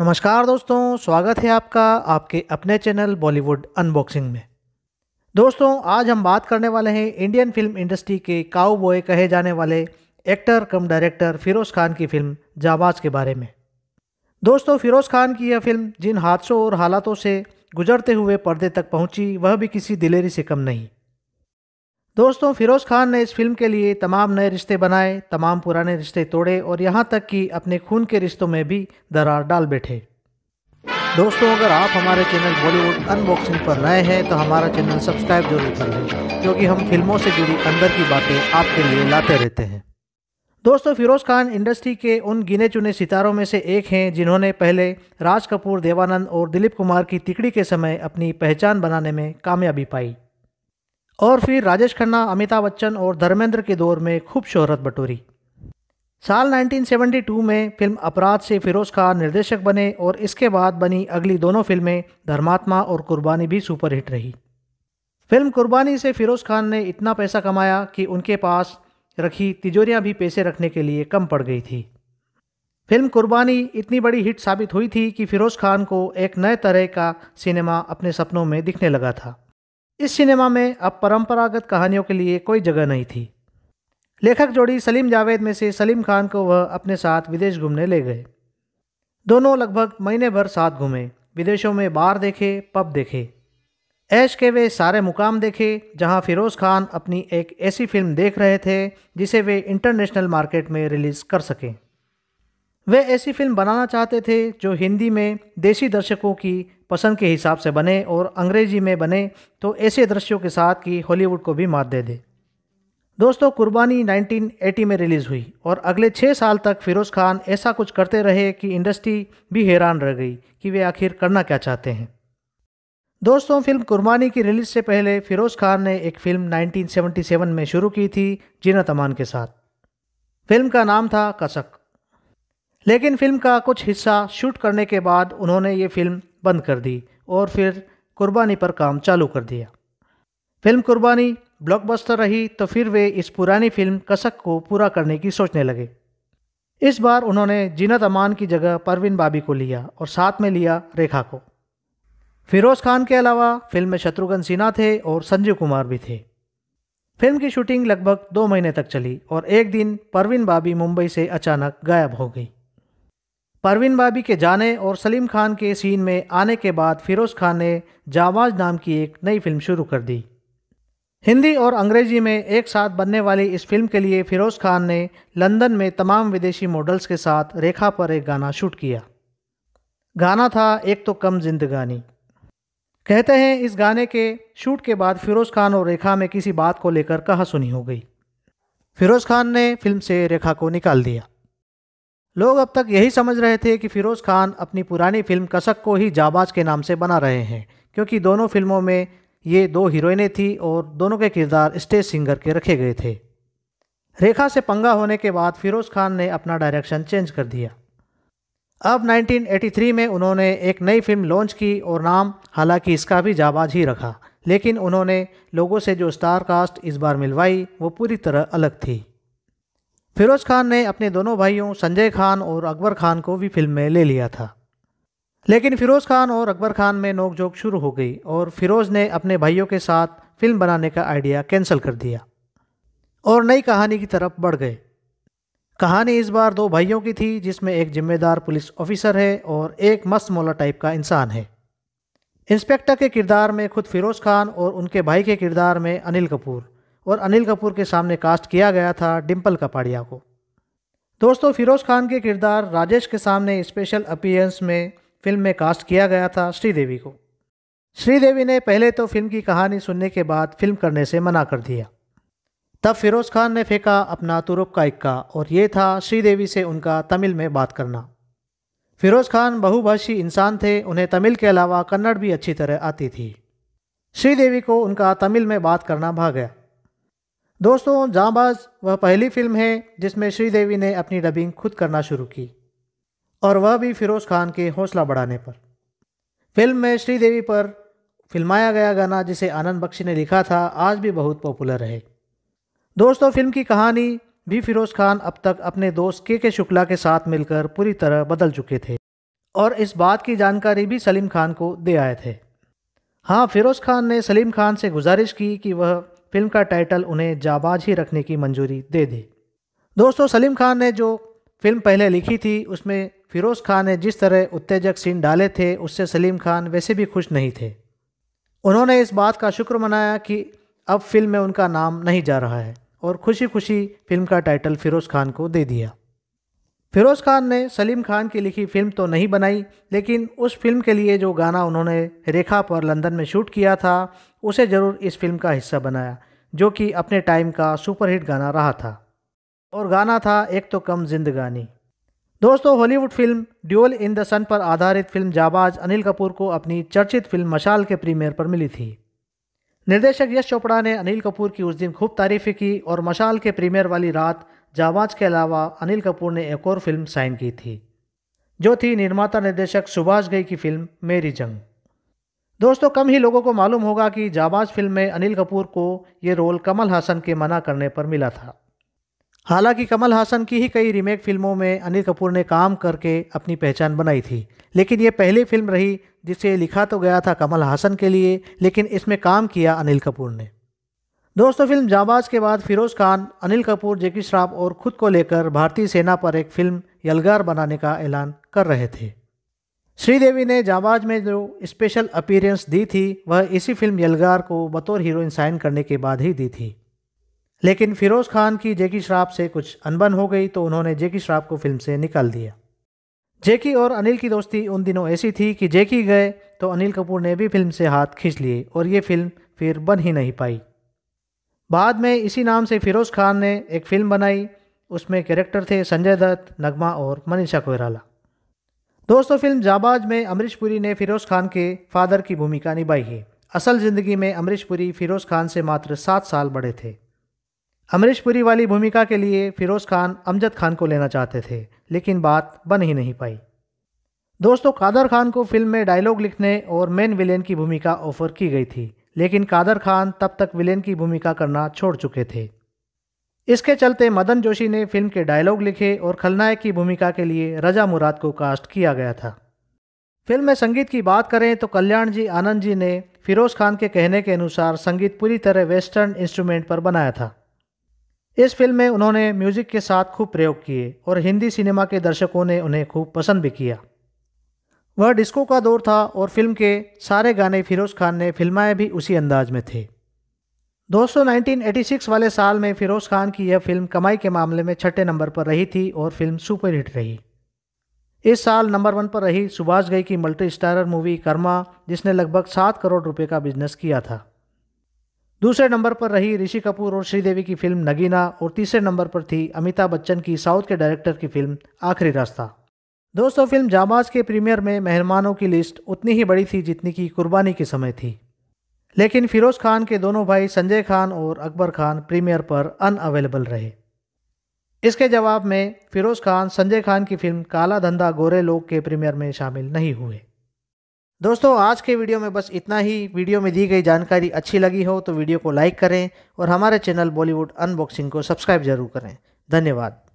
नमस्कार दोस्तों स्वागत है आपका आपके अपने चैनल बॉलीवुड अनबॉक्सिंग में दोस्तों आज हम बात करने वाले हैं इंडियन फिल्म इंडस्ट्री के काउ बॉय कहे जाने वाले actor cum director Feroz Khan की फिल्म जाबाज के बारे में दोस्तों फिरोज़ खान की यह फिल्म जिन हादसों और हालातों से गुजरते हुए पर्दे तक पहुंची वह भी किसी दिलेरी से कम नहीं दोस्तों फिरोज़ खान ने इस फिल्म के लिए तमाम नए रिश्ते बनाए तमाम पुराने रिश्ते तोड़े और यहाँ तक कि अपने खून के रिश्तों में भी दरार डाल बैठे दोस्तों अगर आप हमारे चैनल बॉलीवुड अनबॉक्सिंग पर नए हैं तो हमारा चैनल सब्सक्राइब जरूर कर लें क्योंकि हम फिल्मों से जुड़ी अंदर की बातें आपके लिए लाते रहते हैं दोस्तों फिरोज़ खान इंडस्ट्री के उन गिने चुने सितारों में से एक हैं जिन्होंने पहले राज कपूर देवानंद और दिलीप कुमार की तिकड़ी के समय अपनी पहचान बनाने में कामयाबी पाई और फिर राजेश खन्ना अमिताभ बच्चन और धर्मेंद्र के दौर में खूब शोहरत बटोरी साल 1972 में फिल्म अपराध से फिरोज खान निर्देशक बने और इसके बाद बनी अगली दोनों फिल्में धर्मात्मा और कुर्बानी भी सुपरहिट रही फिल्म कुर्बानी से फिरोज खान ने इतना पैसा कमाया कि उनके पास रखी तिजोरियां भी पैसे रखने के लिए कम पड़ गई थी फिल्म कुर्बानी इतनी बड़ी हिट साबित हुई थी कि फिरोज़ खान को एक नए तरह का सिनेमा अपने सपनों में दिखने लगा था इस सिनेमा में अब परंपरागत कहानियों के लिए कोई जगह नहीं थी लेखक जोड़ी सलीम जावेद में से सलीम खान को वह अपने साथ विदेश घूमने ले गए दोनों लगभग महीने भर साथ घूमे विदेशों में बार देखे पब देखे ऐश के वे सारे मुकाम देखे जहां फिरोज़ खान अपनी एक ऐसी फिल्म देख रहे थे जिसे वे इंटरनेशनल मार्केट में रिलीज़ कर सकें वे ऐसी फिल्म बनाना चाहते थे जो हिंदी में देसी दर्शकों की पसंद के हिसाब से बने और अंग्रेजी में बने तो ऐसे दृश्यों के साथ कि हॉलीवुड को भी मात दे दे दोस्तों कुर्बानी 1980 में रिलीज़ हुई और अगले छः साल तक फ़िरोज़ खान ऐसा कुछ करते रहे कि इंडस्ट्री भी हैरान रह गई कि वे आखिर करना क्या चाहते हैं दोस्तों फिल्म कुर्बानी की रिलीज़ से पहले फ़िरोज़ खान ने एक फिल्म 1977 में शुरू की थी जीना तमान के साथ फिल्म का नाम था कसक लेकिन फिल्म का कुछ हिस्सा शूट करने के बाद उन्होंने ये फिल्म बंद कर दी और फिर कुर्बानी पर काम चालू कर दिया फिल्म कुर्बानी ब्लॉकबस्टर रही तो फिर वे इस पुरानी फिल्म कसक को पूरा करने की सोचने लगे इस बार उन्होंने जीनत अमान की जगह परवीन बाबी को लिया और साथ में लिया रेखा को फिरोज़ खान के अलावा फिल्म में शत्रुघ्न सिन्हा थे और संजीव कुमार भी थे फिल्म की शूटिंग लगभग दो महीने तक चली और एक दिन परवीन बाबी मुंबई से अचानक गायब हो गई परवीन बाबी के जाने और सलीम खान के सीन में आने के बाद फिरोज़ खान ने जावाज नाम की एक नई फिल्म शुरू कर दी हिंदी और अंग्रेजी में एक साथ बनने वाली इस फिल्म के लिए फिरोज़ खान ने लंदन में तमाम विदेशी मॉडल्स के साथ रेखा पर एक गाना शूट किया गाना था एक तो कम जिंदगानी कहते हैं इस गाने के शूट के बाद फिरोज़ खान और रेखा में किसी बात को लेकर कहा सुनी हो गई फिरोज़ खान ने फिल्म से रेखा को निकाल दिया लोग अब तक यही समझ रहे थे कि फ़िरोज़ खान अपनी पुरानी फिल्म कसक को ही जाबाज के नाम से बना रहे हैं क्योंकि दोनों फिल्मों में ये दो हीरोइनें थीं और दोनों के किरदार स्टेज सिंगर के रखे गए थे रेखा से पंगा होने के बाद फ़िरोज़ खान ने अपना डायरेक्शन चेंज कर दिया अब 1983 में उन्होंने एक नई फिल्म लॉन्च की और नाम हालांकि इसका भी जाबाज ही रखा लेकिन उन्होंने लोगों से जो स्टार कास्ट इस बार मिलवाई वो पूरी तरह अलग थी फिरोज खान ने अपने दोनों भाइयों संजय खान और अकबर खान को भी फिल्म में ले लिया था लेकिन फिरोज़ खान और अकबर खान में नोकझोंक शुरू हो गई और फिरोज़ ने अपने भाइयों के साथ फिल्म बनाने का आइडिया कैंसिल कर दिया और नई कहानी की तरफ बढ़ गए कहानी इस बार दो भाइयों की थी जिसमें एक जिम्मेदार पुलिस ऑफिसर है और एक मस्त मौला टाइप का इंसान है इंस्पेक्टर के किरदार में खुद फिरोज़ खान और उनके भाई के किरदार में अनिल कपूर और अनिल कपूर के सामने कास्ट किया गया था डिम्पल कपाड़िया को दोस्तों फिरोज़ खान के किरदार राजेश के सामने स्पेशल अपीयरेंस में फिल्म में कास्ट किया गया था श्रीदेवी को श्रीदेवी ने पहले तो फिल्म की कहानी सुनने के बाद फिल्म करने से मना कर दिया तब फिरोज़ खान ने फेंका अपना तुरुप का इक्का और ये था श्रीदेवी से उनका तमिल में बात करना फिरोज़ खान बहुभाषी इंसान थे उन्हें तमिल के अलावा कन्नड़ भी अच्छी तरह आती थी श्रीदेवी को उनका तमिल में बात करना भाग गया दोस्तों जांबाज वह पहली फिल्म है जिसमें श्रीदेवी ने अपनी डबिंग खुद करना शुरू की और वह भी फिरोज़ खान के हौसला बढ़ाने पर फिल्म में श्रीदेवी पर फिल्माया गया गाना जिसे आनंद बख्शी ने लिखा था आज भी बहुत पॉपुलर है दोस्तों फिल्म की कहानी भी फिरोज़ खान अब तक अपने दोस्त के के शुक्ला के साथ मिलकर पूरी तरह बदल चुके थे और इस बात की जानकारी भी सलीम खान को दे आए थे हाँ फिरोज़ खान ने सलीम खान से गुजारिश की कि वह फिल्म का टाइटल उन्हें जाबाज ही रखने की मंजूरी दे दी दोस्तों सलीम खान ने जो फिल्म पहले लिखी थी उसमें फिरोज़ खान ने जिस तरह उत्तेजक सीन डाले थे उससे सलीम खान वैसे भी खुश नहीं थे उन्होंने इस बात का शुक्र मनाया कि अब फिल्म में उनका नाम नहीं जा रहा है और खुशी खुशी फिल्म का टाइटल फ़िरोज़ खान को दे दिया फिरोज़ खान ने सलीम खान की लिखी फिल्म तो नहीं बनाई लेकिन उस फिल्म के लिए जो गाना उन्होंने रेखा पर लंदन में शूट किया था उसे ज़रूर इस फिल्म का हिस्सा बनाया जो कि अपने टाइम का सुपरहिट गाना रहा था और गाना था एक तो कम जिंदगानी दोस्तों Hollywood film duel in the sun पर आधारित फिल्म जाबाज अनिल कपूर को अपनी चर्चित फिल्म मशाल के प्रीमियर पर मिली थी निर्देशक यश चोपड़ा ने अनिल कपूर की उस दिन खूब तारीफ़ की और मशाल के प्रीमियर वाली रात जाबाज के अलावा अनिल कपूर ने एक और फिल्म साइन की थी जो थी निर्माता निर्देशक सुभाष गई की फिल्म मेरी जंग दोस्तों कम ही लोगों को मालूम होगा कि जाबाज फिल्म में अनिल कपूर को ये रोल कमल हासन के मना करने पर मिला था हालांकि कमल हासन की ही कई रीमेक फिल्मों में अनिल कपूर ने काम करके अपनी पहचान बनाई थी लेकिन ये पहली फिल्म रही जिसे लिखा तो गया था कमल हासन के लिए लेकिन इसमें काम किया अनिल कपूर ने दोस्तों फिल्म जाबाज के बाद फिरोज़ खान अनिल कपूर जेकी श्राफ और खुद को लेकर भारतीय सेना पर एक फिल्म यलगार बनाने का ऐलान कर रहे थे श्रीदेवी ने जाबाज में जो स्पेशल अपीयरेंस दी थी वह इसी फिल्म यलगार को बतौर हीरोइन साइन करने के बाद ही दी थी लेकिन फिरोज़ खान की जेकी श्राफ से कुछ अनबन हो गई तो उन्होंने जेकी श्राफ को फिल्म से निकाल दिया जेकी और अनिल की दोस्ती उन दिनों ऐसी थी कि जेकी गए तो अनिल कपूर ने भी फिल्म से हाथ खींच लिए और ये फिल्म फिर बन ही नहीं पाई बाद में इसी नाम से फिरोज़ खान ने एक फिल्म बनाई उसमें कैरेक्टर थे संजय दत्त नगमा और मनीषा कोयराला दोस्तों फिल्म जाबाज में अमरीश पुरी ने फिरोज़ खान के फादर की भूमिका निभाई है असल ज़िंदगी में अमरीश पुरी फिरोज़ खान से मात्र सात साल बड़े थे अमरीश पुरी वाली भूमिका के लिए फिरोज़ खान अमजद खान को लेना चाहते थे लेकिन बात बन ही नहीं पाई दोस्तों कादर खान को फिल्म में डायलॉग लिखने और मेन विलेन की भूमिका ऑफर की गई थी लेकिन कादर खान तब तक विलेन की भूमिका करना छोड़ चुके थे इसके चलते मदन जोशी ने फिल्म के डायलॉग लिखे और खलनायक की भूमिका के लिए रजा मुराद को कास्ट किया गया था फिल्म में संगीत की बात करें तो कल्याण जी आनंद जी ने फिरोज़ खान के कहने के अनुसार संगीत पूरी तरह वेस्टर्न इंस्ट्रूमेंट पर बनाया था इस फिल्म में उन्होंने म्यूजिक के साथ खूब प्रयोग किए और हिंदी सिनेमा के दर्शकों ने उन्हें खूब पसंद भी किया वह डिस्को का दौर था और फिल्म के सारे गाने फिरोज़ खान ने फिल्माए भी उसी अंदाज में थे दोस्तों 1986 वाले साल में फिरोज़ खान की यह फिल्म कमाई के मामले में छठे नंबर पर रही थी और फिल्म सुपरहिट रही इस साल नंबर वन पर रही सुभाष गई की मल्टी स्टारर मूवी कर्मा जिसने लगभग सात करोड़ रुपए का बिजनेस किया था दूसरे नंबर पर रही ऋषि कपूर और श्रीदेवी की फिल्म नगीना और तीसरे नंबर पर थी अमिताभ बच्चन की साउथ के डायरेक्टर की फिल्म आखिरी रास्ता दोस्तों फिल्म जाबाज के प्रीमियर में मेहमानों की लिस्ट उतनी ही बड़ी थी जितनी की कुर्बानी के समय थी लेकिन फिरोज़ खान के दोनों भाई संजय खान और अकबर खान प्रीमियर पर अनअवेलेबल रहे इसके जवाब में फिरोज़ खान संजय खान की फिल्म काला धंधा गोरे लोग के प्रीमियर में शामिल नहीं हुए दोस्तों आज के वीडियो में बस इतना ही वीडियो में दी गई जानकारी अच्छी लगी हो तो वीडियो को लाइक करें और हमारे चैनल बॉलीवुड अनबॉक्सिंग को सब्सक्राइब जरूर करें धन्यवाद